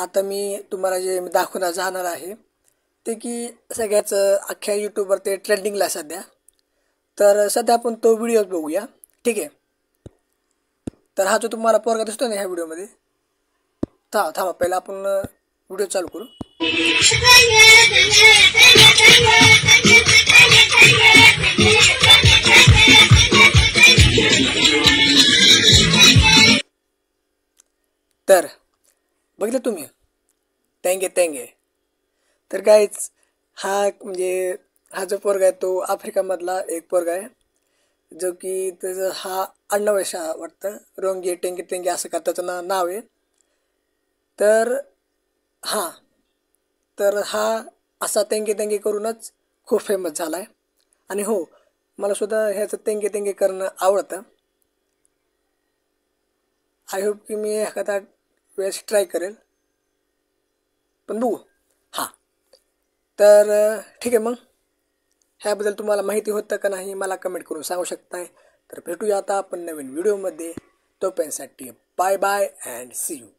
आता मी तुम्हाला जे दाखवणार जाणार आहे ते की सगळ्याच अख्ख्या यूट्यूबवर ते ट्रेंडिंगला सध्या तर सध्या आपण तो व्हिडिओ बघूया ठीक आहे तर हा जो तुम्हाला पोरगा दिसतो ना ह्या व्हिडिओमध्ये थांब थांबा पहिला आपण व्हिडिओ चालू करू तर बघितलं तुम्ही तेंगे तेंगे तर काहीच हा म्हणजे हा जो पोरगा आहे तो आफ्रिकामधला एक पोरगा आहे जो की त्याचं हा अण्णा वैशा वाटतं रोंगे टेंगे टेंगे असं का त्याचं ना नाव आहे तर हां तर हा असा तेंगे तेंगे करूनच खूप फेमस झाला आहे आणि हो मला सुद्धा ह्याचं तेंगे तेंगे करणं आवडतं आय होप की मी एखादा वेळेस ट्राय करेल पण बघू हां तर ठीक आहे मग ह्याबद्दल तुम्हाला माहिती होतं का नाही मला कमेंट करून सांगू शकताय तर भेटूया आता आपण नवीन व्हिडिओमध्ये तोपर्यंतसाठी bye bye and see you